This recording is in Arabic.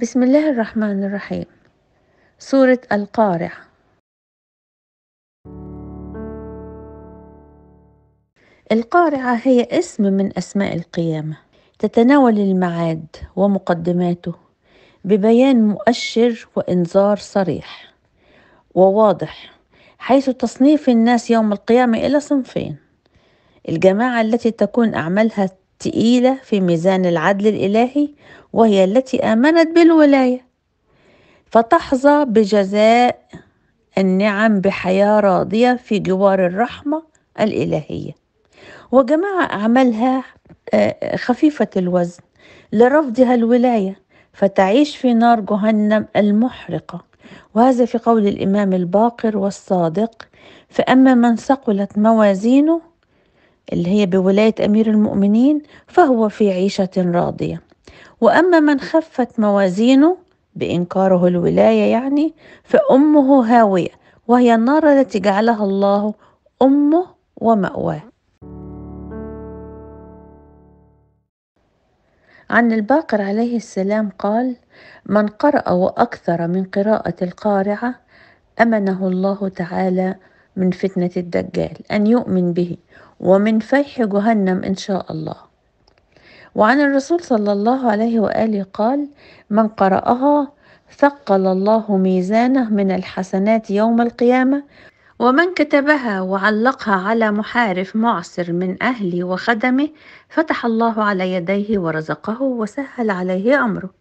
بسم الله الرحمن الرحيم سورة القارعة القارعة هي اسم من أسماء القيامة تتناول المعاد ومقدماته ببيان مؤشر وإنذار صريح وواضح حيث تصنيف الناس يوم القيامة إلى صنفين الجماعة التي تكون أعمالها تقيلة في ميزان العدل الإلهي وهي التي آمنت بالولاية فتحظى بجزاء النعم بحياة راضية في جوار الرحمة الإلهية وجماعة أعمالها آه، خفيفة الوزن لرفضها الولاية فتعيش في نار جهنم المحرقة وهذا في قول الإمام الباقر والصادق فأما من ثقلت موازينه اللي هي بولاية أمير المؤمنين فهو في عيشة راضية وأما من خفت موازينه بإنكاره الولاية يعني فأمه هاوية وهي النار التي جعلها الله أمه ومأواه عن الباقر عليه السلام قال من قرأ وأكثر من قراءة القارعة أمنه الله تعالى من فتنة الدجال أن يؤمن به ومن فيح جهنم إن شاء الله وعن الرسول صلى الله عليه وآله قال من قرأها ثقل الله ميزانه من الحسنات يوم القيامة ومن كتبها وعلقها على محارف معسر من أهله وخدمه فتح الله على يديه ورزقه وسهل عليه أمره